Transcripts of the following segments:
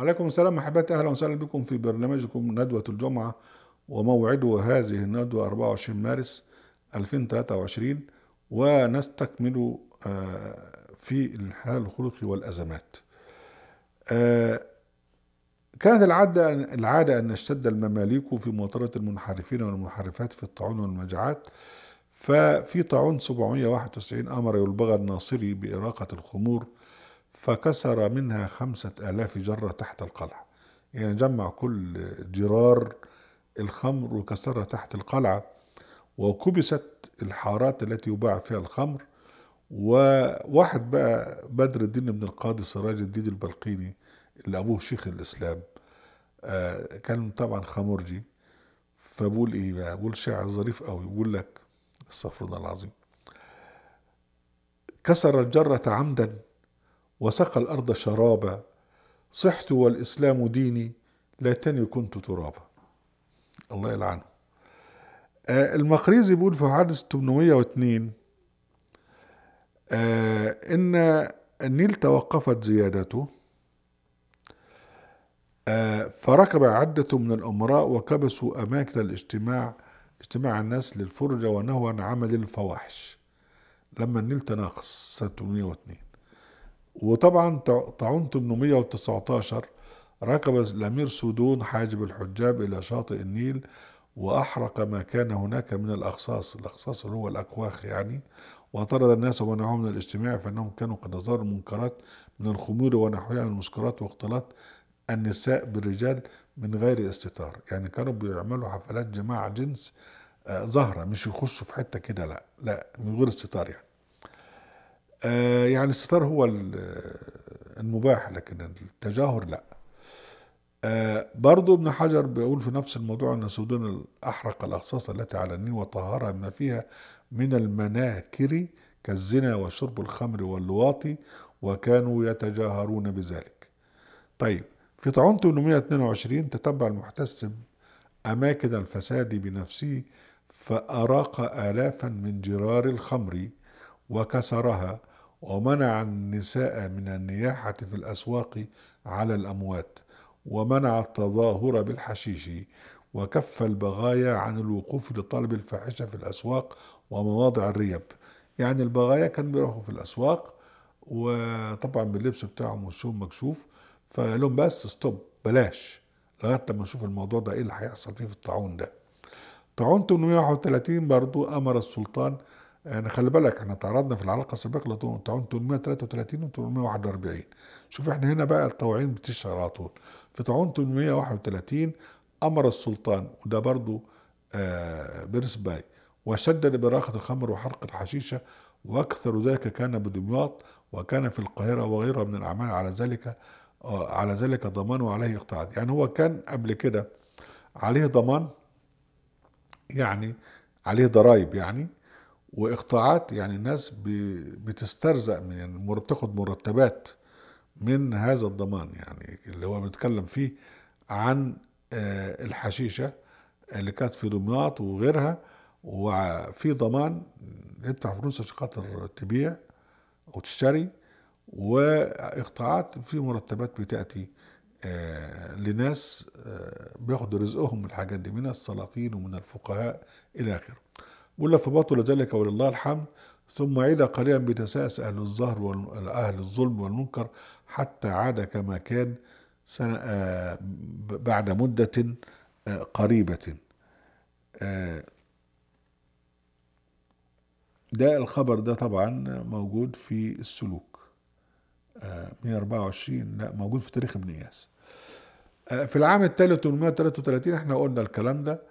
عليكم السلام احبتي اهلا وسهلا بكم في برنامجكم ندوه الجمعه وموعده هذه الندوه 24 مارس 2023 ونستكمل آه، في الحال الخلقي والازمات. آه، كانت العادة العادة أن اشتد المماليك في مطاره المنحرفين والمنحرفات في الطاعون والمجاعات ففي طاعون 791 أمر يلبغى الناصري بإراقة الخمور فكسر منها خمسة آلاف جرة تحت القلعة يعني جمع كل جرار الخمر وكسرها تحت القلعة وكبست الحارات التي يباع فيها الخمر وواحد بقى بدر الدين بن القاضي سراج الدين البلقيني اللي أبوه شيخ الإسلام آه، كان طبعا خمرجي فبقول إيه بقى بقول شعر ظريف قوي بقول لك استغفر الله العظيم كسر الجرة عمدا وسقى الأرض شرابا صحت والإسلام ديني ليتني كنت ترابا الله يلعنه آه، المقريزي بيقول في حادث 802 آه، إن النيل توقفت زيادته آه، فركب عدة من الأمراء وكبسوا أماكن الاجتماع اجتماع الناس للفرجة ونهوا عن عمل الفواحش لما النيل تناقص سنة 802 وطبعا طاعون 819 ركب الأمير سودون حاجب الحجاب إلى شاطئ النيل وأحرق ما كان هناك من الأخصاص الأخصاص اللي هو الأكواخ يعني وطرد الناس ومنعهم من الاجتماع فإنهم كانوا قد أظهروا المنكرات من الخمور ونحوها من المسكرات واختلاط النساء بالرجال من غير استتار يعني كانوا بيعملوا حفلات جماعة جنس زهرة آه، مش يخشوا في حتة كده لا لا من غير استتار يعني آه، يعني الستار هو المباح لكن التجاهر لا آه، برضو ابن حجر بيقول في نفس الموضوع أن سودان أحرق الأقصاص التي على النيل وطهرها بما فيها من المناكر كالزنا وشرب الخمر واللواطي وكانوا يتجاهرون بذلك طيب في طاعون 822 تتبع المحتسب أماكن الفساد بنفسه فأراق آلافا من جرار الخمر وكسرها ومنع النساء من النياحة في الأسواق على الأموات ومنع التظاهر بالحشيش وكف البغايا عن الوقوف لطلب الفاحشة في الأسواق ومواضع الريب يعني البغايا كانوا بيروحوا في الأسواق وطبعا باللبس بتاعهم وشهم مكشوف فقال لهم بس ستوب بلاش لغاية لما نشوف الموضوع ده إيه اللي هيحصل فيه في الطاعون ده طاعون 831 برضو أمر السلطان يعني خلي بالك احنا تعرضنا في العلاقه السابقه لطعون 833 و 841 شوف احنا هنا بقى الطواعين بتشتغل على طول في طاعون 831 امر السلطان وده برضو آه بيرس باي وشدد براخه الخمر وحرق الحشيشه واكثر ذلك كان بدمياط وكان في القاهره وغيرها من الاعمال على ذلك آه على ذلك ضمان وعليه اقتعاد يعني هو كان قبل كده عليه ضمان يعني عليه ضرائب يعني واقطاعات يعني الناس بتسترزق من يعني بتاخد مرتبات من هذا الضمان يعني اللي هو بنتكلم فيه عن آه، الحشيشه اللي كانت في دمياط وغيرها وفي ضمان يدفع فلوس عشان خاطر تبيع وتشتري واقطاعات في مرتبات بتاتي آه، لناس آه، بياخدوا رزقهم من الحاجات دي من السلاطين ومن الفقهاء الى اخره ولا فبطل ذلك ولله الحمد ثم عاد قليلا بتساس أهل الظهر وأهل الظلم والمنكر حتى عاد كما كان سنة آه، بعد مدة آه، قريبة آه، ده الخبر ده طبعا موجود في السلوك 124 لا موجود في تاريخ ابن إياس في العام الثالث 833 احنا قلنا الكلام ده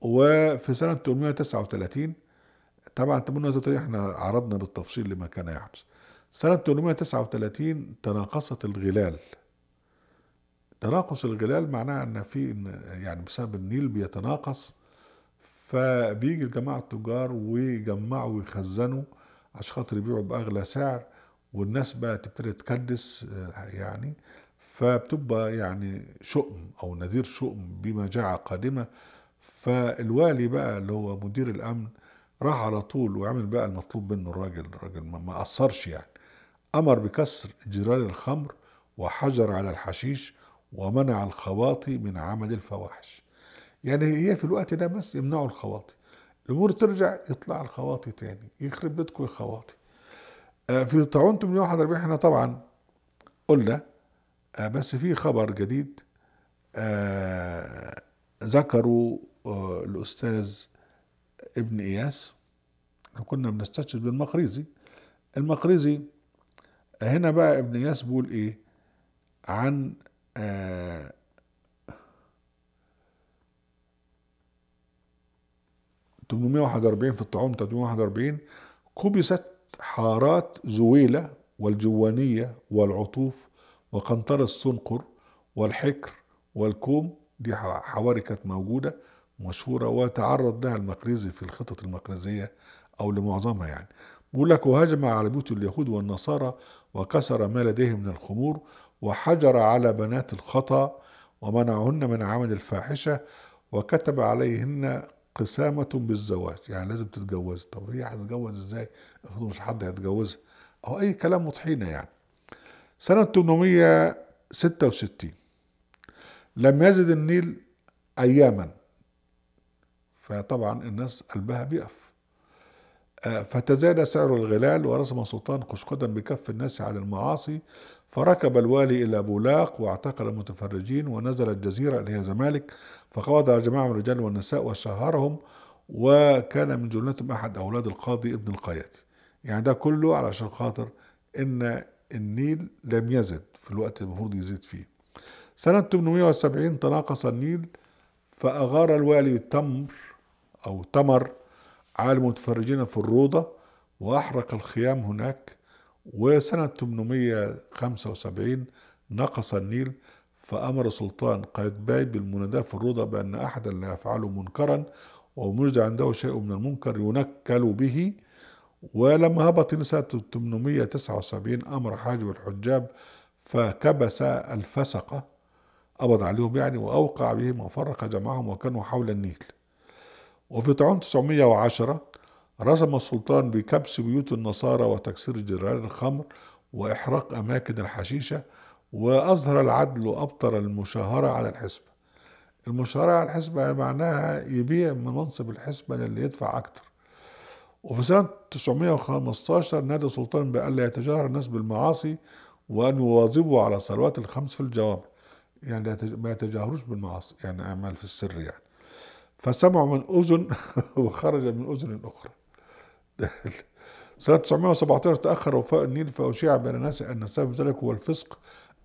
وفي سنة 839 طبعا 839 احنا عرضنا بالتفصيل لما كان يحدث سنة 839 تناقصت الغلال تناقص الغلال معناه ان في يعني بسبب النيل بيتناقص فبيجي الجماعة التجار ويجمعوا ويخزنوا عشان خاطر يبيعوا بأغلى سعر والناس بقى تبتدي تكدس يعني فبتبقى يعني شؤم أو نذير شؤم بمجاعة قادمة فالوالي بقى اللي هو مدير الامن راح على طول وعمل بقى المطلوب منه الراجل الراجل ما قصرش يعني امر بكسر جيران الخمر وحجر على الحشيش ومنع الخواطي من عمل الفواحش يعني هي في الوقت ده بس يمنعوا الخواطي الامور ترجع يطلع الخواطي تاني يخرب بيتكم يا خواطي آه، في طاعون 841 احنا طبعا قلنا آه، بس في خبر جديد آه، ذكروا الأستاذ ابن إياس كنا بنستشهد بالمقريزي المقريزي هنا بقى ابن إياس بيقول إيه عن آه تمنمية واحد وأربعين في الطعوم 841 كبست حارات زويلة والجوانية والعطوف وقنطر السنقر والحكر والكوم دي حواري كانت موجودة مشهورة وتعرض لها المقريزي في الخطط المقريزية أو لمعظمها يعني بيقول لك وهجم على بيوت اليهود والنصارى وكسر ما لديهم من الخمور وحجر على بنات الخطأ ومنعهن من عمل الفاحشة وكتب عليهن قسامة بالزواج يعني لازم تتجوز طب هي هتتجوز ازاي مش حد هيتجوزها او اي كلام مطحينة يعني سنة 866 لم يزد النيل أياما فطبعا الناس قلبها بيقف آه، فتزاد سعر الغلال ورسم سلطان قشقدا بكف الناس على المعاصي فركب الوالي إلى بولاق واعتقل المتفرجين ونزل الجزيرة اللي هي زمالك فقبض على جماعة من الرجال والنساء وشهرهم وكان من جملتهم أحد أولاد القاضي ابن القيات يعني ده كله علشان خاطر إن النيل لم يزد في الوقت المفروض يزيد فيه سنة 870 تناقص النيل فأغار الوالي التمر أو تمر عالم متفرجين في الروضة وأحرق الخيام هناك وسنة 875 نقص النيل فأمر سلطان قايتباي بالمناداة في الروضة بأن أحدا لا يفعله منكرا ومجد عنده شيء من المنكر ينكل به ولما هبط سنة 879 أمر حاجب الحجاب فكبس الفسقة قبض عليهم يعني وأوقع بهم وفرق جمعهم وكانوا حول النيل وفي طاعون 910 رسم السلطان بكبس بيوت النصارى وتكسير جدران الخمر وإحراق أماكن الحشيشة وأظهر العدل وأبطر المشاهرة على الحسبة المشاهرة على الحسبة معناها يبيع من منصب الحسبة للي يدفع أكتر وفي سنة 915 نادى السلطان بأن لا يتجاهر الناس بالمعاصي وأن يواظبوا على الصلوات الخمس في الجوامع يعني ما يتجاهروش بالمعاصي يعني أعمال في السر يعني فسمعوا من أذن وخرج من أذن أخرى سنة 917 تأخر وفاء النيل فأشيع بين الناس أن السبب ذلك هو الفسق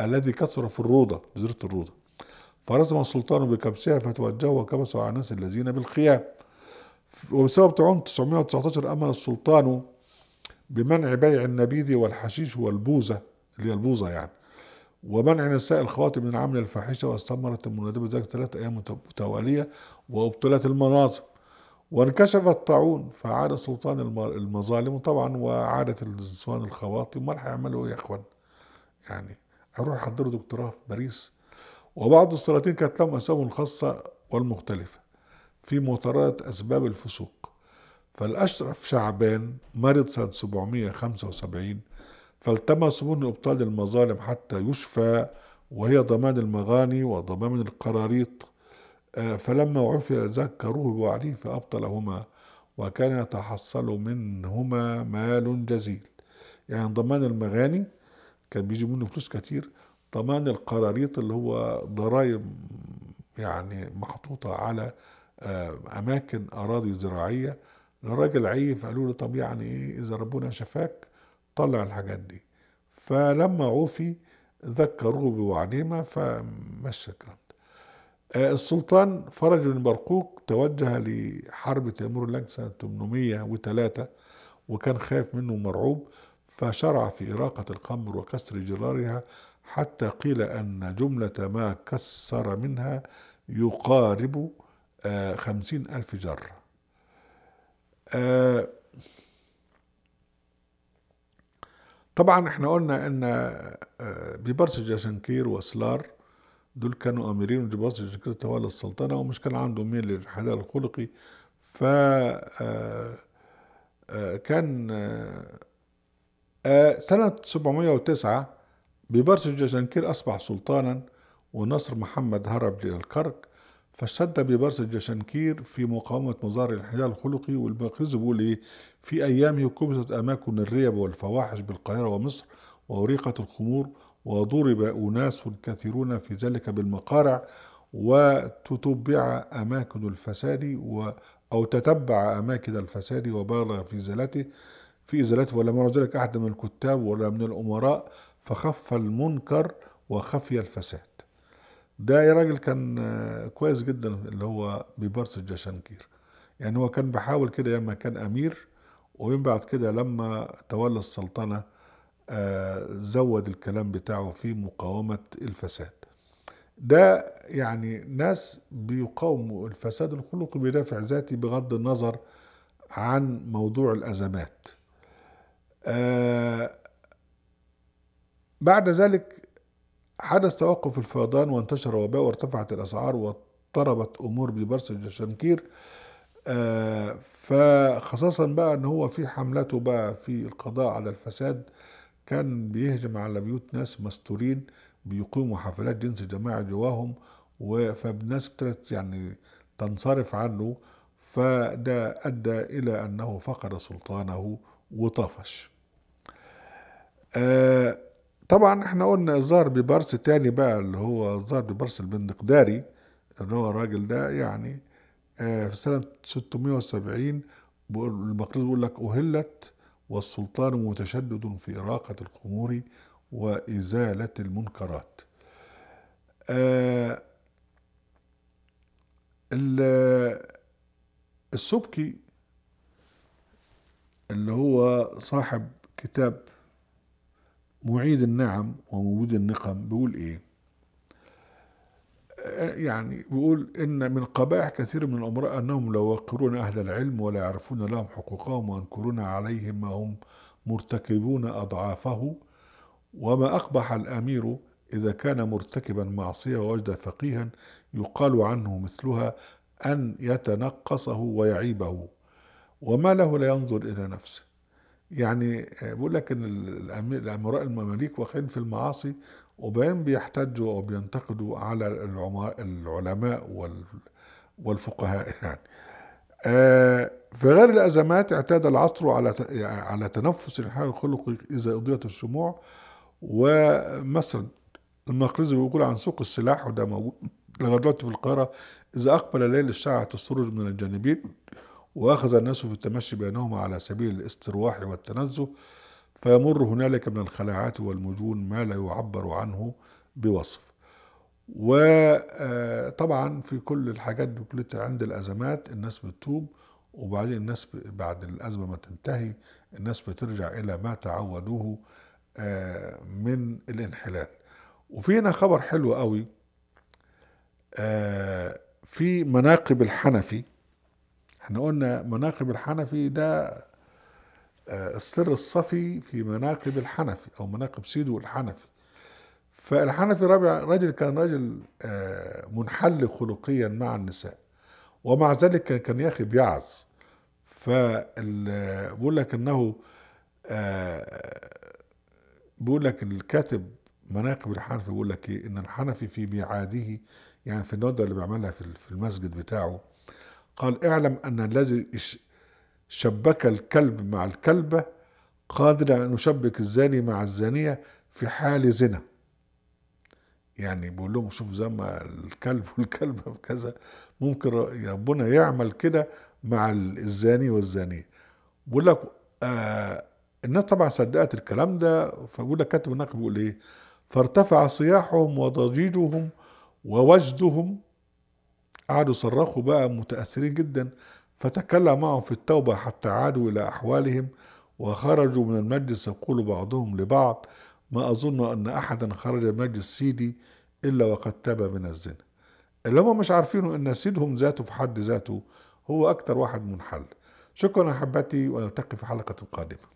الذي كثر في الروضة جزيرة الروضة فرسم السلطان بكبسها فتوجهوا وكبسوا على الناس الذين بالخيام وبسبب طعون 919 امل السلطان بمنع بيع النبيذ والحشيش والبوزة اللي هي البوزة يعني ومنع نساء الخواتم من العمل الفاحشة واستمرت المنادبة ذلك ثلاثة أيام متوالية وابتلت المناصب وانكشف الطاعون فعاد سلطان المظالم طبعا وعادت النسوان الخواطي ما هيعملوا ايه يا اخوان يعني اروح احضر دكتوراه في باريس وبعض السلاطين كانت لهم اسبابهم الخاصه والمختلفه في مطاردة اسباب الفسوق فالاشرف شعبان مرض سنه 775 فالتمسوا من ابطال المظالم حتى يشفى وهي ضمان المغاني وضمان القراريط آه، فلما عفي ذكروه بوعده فأبطلهما وكان يتحصل منهما مال جزيل يعني ضمان المغاني كان بيجي منه فلوس كتير ضمان القراريط اللي هو ضرائب يعني محطوطة على آه، أماكن أراضي زراعية الراجل عيف قالوا له طب يعني إيه إذا ربنا شفاك طلع الحاجات دي فلما عوفي ذكروه بوعديمة فمشى الكلام ده آه، السلطان فرج بن برقوق توجه لحرب تيمور لانك سنة 803 وكان خايف منه مرعوب فشرع في إراقة الخمر وكسر جرارها حتى قيل أن جملة ما كسر منها يقارب آه، خمسين ألف جرة آه، طبعا احنا قلنا ان آه، بيبرس جاشنكير وسلار دول كانوا اميرين بيبرس جاشنكير تولى السلطنه ومش كان عنده ميل للحلال الخلقي ف آه، آه، كان سنة 709 بيبرس جاشنكير أصبح سلطانا ونصر محمد هرب للكرك فاشتد ببرز الجشنكير في مقاومة مظاهر الانحلال الخلقي والمغربي بيقول إيه في أيامه كبست أماكن الريب والفواحش بالقاهرة ومصر وأريقت الخمور وضرب أناس كثيرون في ذلك بالمقارع وتتبع أماكن الفساد و أو تتبع أماكن الفساد وبالغ في إزالته في إزالته ولم يرى ذلك أحد من الكتاب ولا من الأمراء فخف المنكر وخفي الفساد ده راجل كان آه، كويس جدا اللي هو بيبرس الجشنكير يعني هو كان بيحاول كده لما كان امير ومن بعد كده لما تولى السلطنه آه، زود الكلام بتاعه في مقاومه الفساد ده يعني ناس بيقاوموا الفساد الخلقي بدافع ذاتي بغض النظر عن موضوع الازمات آه، بعد ذلك حدث توقف الفيضان وانتشر وباء وارتفعت الأسعار واضطربت أمور ببرس الجشنكير آه بقى ان هو في حملته بقى في القضاء على الفساد كان بيهجم على بيوت ناس مستورين بيقيموا حفلات جنس جماعي جواهم فالناس ابتدت يعني تنصرف عنه فده ادى الى انه فقد سلطانه وطفش آه طبعا احنا قلنا الظاهر ببرس تاني بقى اللي هو الظاهر ببرس البندقداري اللي هو الراجل ده يعني آه، في سنة 670 المقريز بيقول لك أهلت والسلطان متشدد في إراقة الخمور وإزالة المنكرات آه، السبكي اللي هو صاحب كتاب معيد النعم وموجود النقم بيقول ايه يعني بيقول ان من قبائح كثير من الامراء انهم لا يوقرون اهل العلم ولا يعرفون لهم حقوقهم وينكرون عليهم ما هم مرتكبون اضعافه وما اقبح الامير اذا كان مرتكبا معصيه ووجد فقيها يقال عنه مثلها ان يتنقصه ويعيبه وما له لا ينظر الى نفسه يعني آه، بيقول لك ان الامراء المماليك واقعين في المعاصي وبين بيحتجوا او بينتقدوا على العلماء والفقهاء يعني آه، في غير الازمات اعتاد العصر على يعني على تنفس الحال الخلقي اذا اضيت الشموع ومثلا المقرزي بيقول عن سوق السلاح وده موجود لغايه دلوقتي في القاهره اذا اقبل الليل الشاعة تسترج من الجانبين وأخذ الناس في التمشي بينهما على سبيل الاسترواح والتنزه فيمر هنالك من الخلاعات والمجون ما لا يعبر عنه بوصف وطبعا آه، في كل الحاجات دي كلها عند الأزمات الناس بتتوب وبعدين الناس بعد الأزمة ما تنتهي الناس بترجع إلى ما تعودوه آه، من الانحلال وفي هنا خبر حلو قوي آه، في مناقب الحنفي احنا قلنا مناقب الحنفي ده آه، السر الصفي في مناقب الحنفي او مناقب سيده الحنفي فالحنفي رابع رجل كان رجل آه، منحل خلقيا مع النساء ومع ذلك كان ياخي بيعز فبقول آه، لك انه بيقول لك الكاتب مناقب الحنفي بيقول لك إيه؟ ان الحنفي في ميعاده يعني في الندوه اللي بيعملها في المسجد بتاعه قال اعلم أن الذي شبك الكلب مع الكلبة قادر أن يشبك الزاني مع الزانية في حال زنا يعني بيقول لهم شوف زي ما الكلب والكلبة وكذا ممكن ربنا يعمل كده مع الزاني والزانية بيقول لك آه الناس طبعا صدقت الكلام ده فبيقول لك كاتب النقد بيقول ايه فارتفع صياحهم وضجيجهم ووجدهم قعدوا صرخوا بقى متأثرين جدا فتكلم معهم في التوبة حتى عادوا إلى أحوالهم وخرجوا من المجلس يقول بعضهم لبعض ما أظن أن أحدا خرج من مجلس سيدي إلا وقد تاب من الزنا اللي هم مش عارفينه أن سيدهم ذاته في حد ذاته هو أكثر واحد منحل شكرا أحبتي ونلتقي في حلقة قادمة